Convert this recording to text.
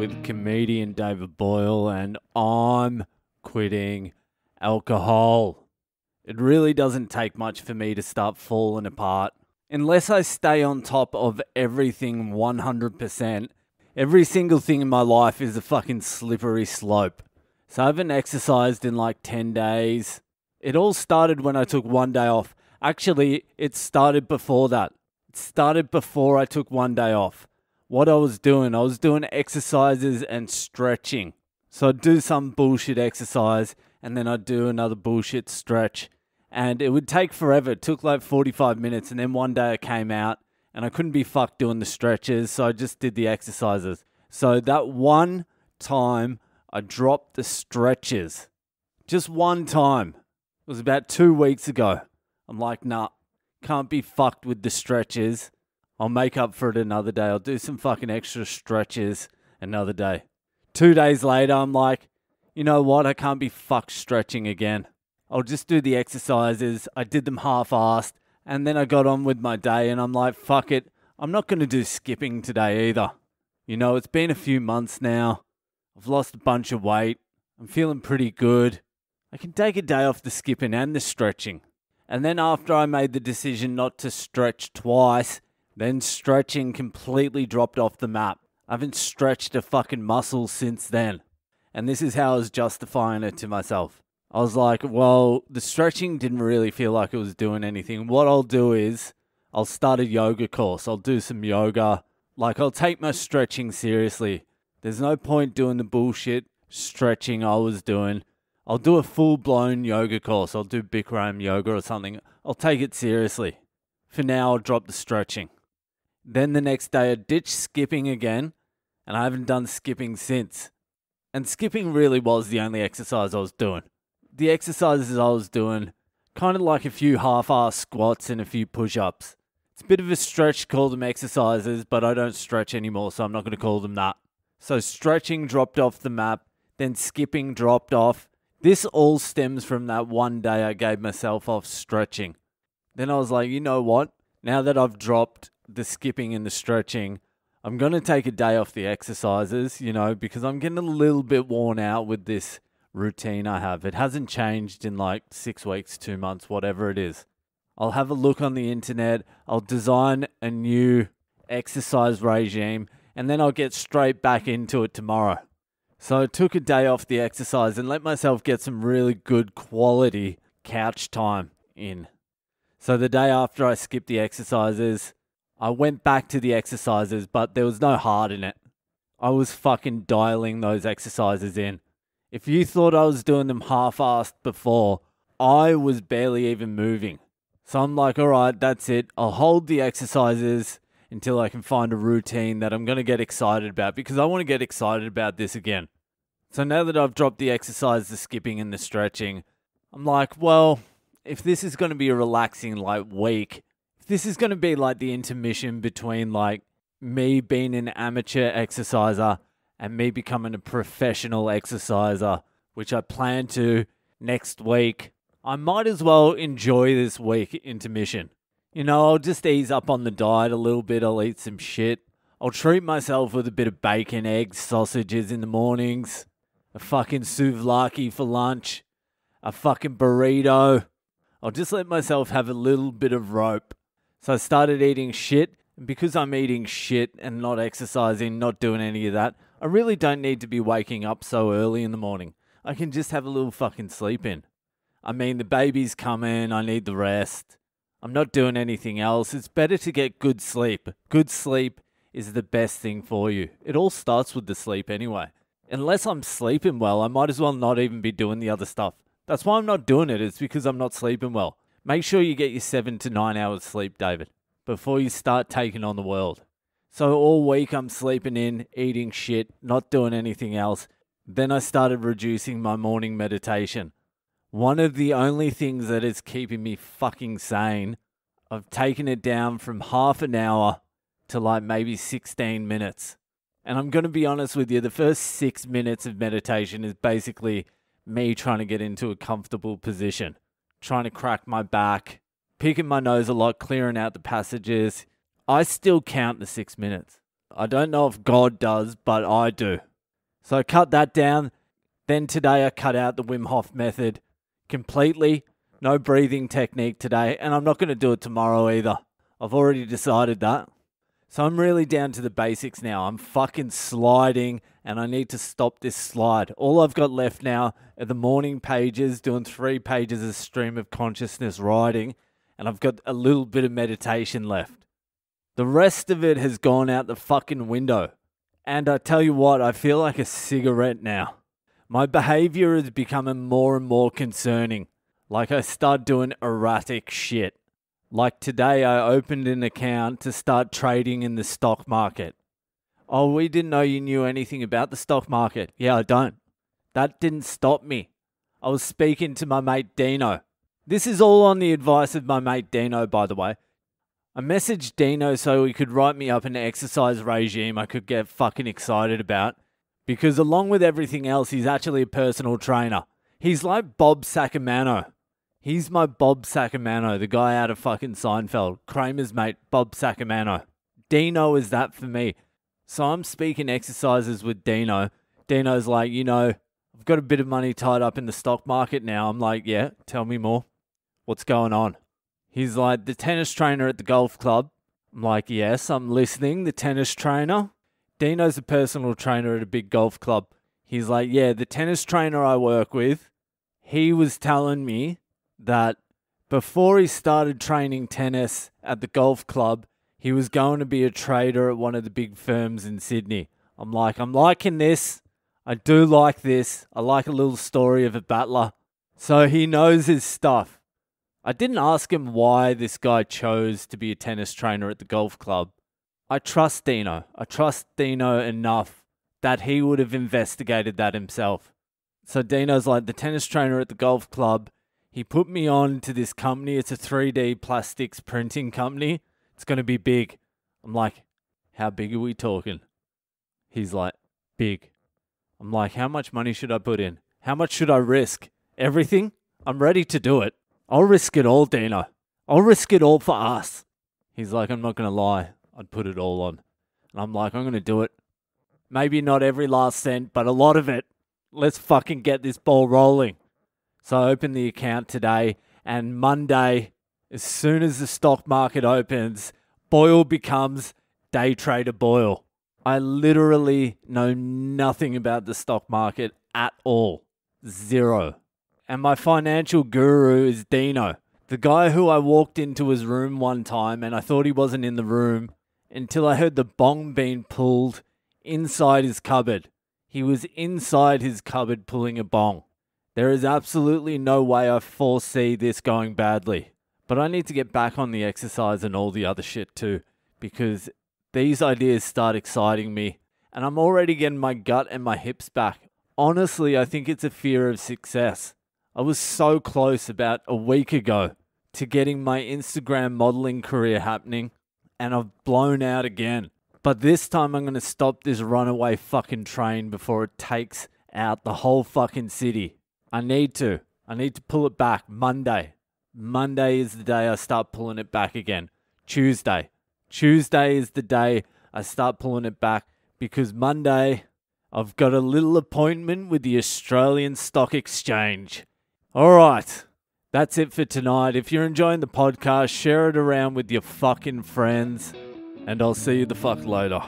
with comedian David Boyle, and I'm quitting alcohol. It really doesn't take much for me to start falling apart. Unless I stay on top of everything 100%, every single thing in my life is a fucking slippery slope. So I haven't exercised in like 10 days. It all started when I took one day off. Actually, it started before that. It started before I took one day off what I was doing. I was doing exercises and stretching. So I'd do some bullshit exercise and then I'd do another bullshit stretch. And it would take forever. It took like 45 minutes. And then one day I came out and I couldn't be fucked doing the stretches. So I just did the exercises. So that one time I dropped the stretches. Just one time. It was about two weeks ago. I'm like, nah, can't be fucked with the stretches. I'll make up for it another day. I'll do some fucking extra stretches another day. Two days later, I'm like, you know what? I can't be fucked stretching again. I'll just do the exercises. I did them half assed. And then I got on with my day and I'm like, fuck it. I'm not going to do skipping today either. You know, it's been a few months now. I've lost a bunch of weight. I'm feeling pretty good. I can take a day off the skipping and the stretching. And then after I made the decision not to stretch twice then stretching completely dropped off the map. I haven't stretched a fucking muscle since then. And this is how I was justifying it to myself. I was like, well, the stretching didn't really feel like it was doing anything. What I'll do is I'll start a yoga course. I'll do some yoga. Like, I'll take my stretching seriously. There's no point doing the bullshit stretching I was doing. I'll do a full blown yoga course. I'll do Bikram yoga or something. I'll take it seriously. For now, I'll drop the stretching. Then the next day, I ditched skipping again, and I haven't done skipping since. And skipping really was the only exercise I was doing. The exercises I was doing, kind of like a few half ass squats and a few push ups. It's a bit of a stretch to call them exercises, but I don't stretch anymore, so I'm not going to call them that. So stretching dropped off the map, then skipping dropped off. This all stems from that one day I gave myself off stretching. Then I was like, you know what? Now that I've dropped the skipping and the stretching. I'm going to take a day off the exercises, you know, because I'm getting a little bit worn out with this routine I have. It hasn't changed in like six weeks, two months, whatever it is. I'll have a look on the internet. I'll design a new exercise regime and then I'll get straight back into it tomorrow. So I took a day off the exercise and let myself get some really good quality couch time in. So the day after I skipped the exercises, I went back to the exercises, but there was no heart in it. I was fucking dialing those exercises in. If you thought I was doing them half assed before, I was barely even moving. So I'm like, all right, that's it. I'll hold the exercises until I can find a routine that I'm going to get excited about because I want to get excited about this again. So now that I've dropped the exercise, the skipping, and the stretching, I'm like, well, if this is going to be a relaxing, light week, this is going to be like the intermission between like me being an amateur exerciser and me becoming a professional exerciser, which I plan to next week. I might as well enjoy this week intermission. You know, I'll just ease up on the diet a little bit. I'll eat some shit. I'll treat myself with a bit of bacon, eggs, sausages in the mornings, a fucking souvlaki for lunch, a fucking burrito. I'll just let myself have a little bit of rope. So I started eating shit. And because I'm eating shit and not exercising, not doing any of that, I really don't need to be waking up so early in the morning. I can just have a little fucking sleep in. I mean, the baby's coming, I need the rest. I'm not doing anything else. It's better to get good sleep. Good sleep is the best thing for you. It all starts with the sleep anyway. Unless I'm sleeping well, I might as well not even be doing the other stuff. That's why I'm not doing it, it's because I'm not sleeping well. Make sure you get your seven to nine hours sleep, David, before you start taking on the world. So all week I'm sleeping in, eating shit, not doing anything else. Then I started reducing my morning meditation. One of the only things that is keeping me fucking sane, I've taken it down from half an hour to like maybe 16 minutes. And I'm going to be honest with you, the first six minutes of meditation is basically me trying to get into a comfortable position trying to crack my back, picking my nose a lot, clearing out the passages. I still count the six minutes. I don't know if God does, but I do. So I cut that down. Then today I cut out the Wim Hof method completely. No breathing technique today, and I'm not going to do it tomorrow either. I've already decided that. So I'm really down to the basics now. I'm fucking sliding and I need to stop this slide. All I've got left now are the morning pages, doing three pages of stream of consciousness writing, and I've got a little bit of meditation left. The rest of it has gone out the fucking window. And I tell you what, I feel like a cigarette now. My behavior is becoming more and more concerning. Like I start doing erratic shit. Like today, I opened an account to start trading in the stock market. Oh, we didn't know you knew anything about the stock market. Yeah, I don't. That didn't stop me. I was speaking to my mate Dino. This is all on the advice of my mate Dino, by the way. I messaged Dino so he could write me up an exercise regime I could get fucking excited about. Because along with everything else, he's actually a personal trainer. He's like Bob Sacamano. He's my Bob Sacamano, the guy out of fucking Seinfeld. Kramer's mate, Bob Sacamano. Dino is that for me. So I'm speaking exercises with Dino. Dino's like, you know, I've got a bit of money tied up in the stock market now. I'm like, yeah, tell me more. What's going on? He's like, the tennis trainer at the golf club. I'm like, yes, I'm listening. The tennis trainer. Dino's a personal trainer at a big golf club. He's like, yeah, the tennis trainer I work with, he was telling me that before he started training tennis at the golf club, he was going to be a trader at one of the big firms in Sydney. I'm like, I'm liking this. I do like this. I like a little story of a battler. So he knows his stuff. I didn't ask him why this guy chose to be a tennis trainer at the golf club. I trust Dino. I trust Dino enough that he would have investigated that himself. So Dino's like, the tennis trainer at the golf club he put me on to this company. It's a 3D plastics printing company. It's going to be big. I'm like, how big are we talking? He's like, big. I'm like, how much money should I put in? How much should I risk? Everything? I'm ready to do it. I'll risk it all, Dina. I'll risk it all for us. He's like, I'm not going to lie. I'd put it all on. And I'm like, I'm going to do it. Maybe not every last cent, but a lot of it. Let's fucking get this ball rolling. So I opened the account today, and Monday, as soon as the stock market opens, Boyle becomes day trader Boyle. I literally know nothing about the stock market at all. Zero. And my financial guru is Dino, the guy who I walked into his room one time and I thought he wasn't in the room until I heard the bong being pulled inside his cupboard. He was inside his cupboard pulling a bong. There is absolutely no way I foresee this going badly. But I need to get back on the exercise and all the other shit too, because these ideas start exciting me, and I'm already getting my gut and my hips back. Honestly, I think it's a fear of success. I was so close about a week ago to getting my Instagram modeling career happening, and I've blown out again. But this time I'm going to stop this runaway fucking train before it takes out the whole fucking city. I need to. I need to pull it back Monday. Monday is the day I start pulling it back again. Tuesday. Tuesday is the day I start pulling it back because Monday I've got a little appointment with the Australian Stock Exchange. All right. That's it for tonight. If you're enjoying the podcast, share it around with your fucking friends, and I'll see you the fuck later.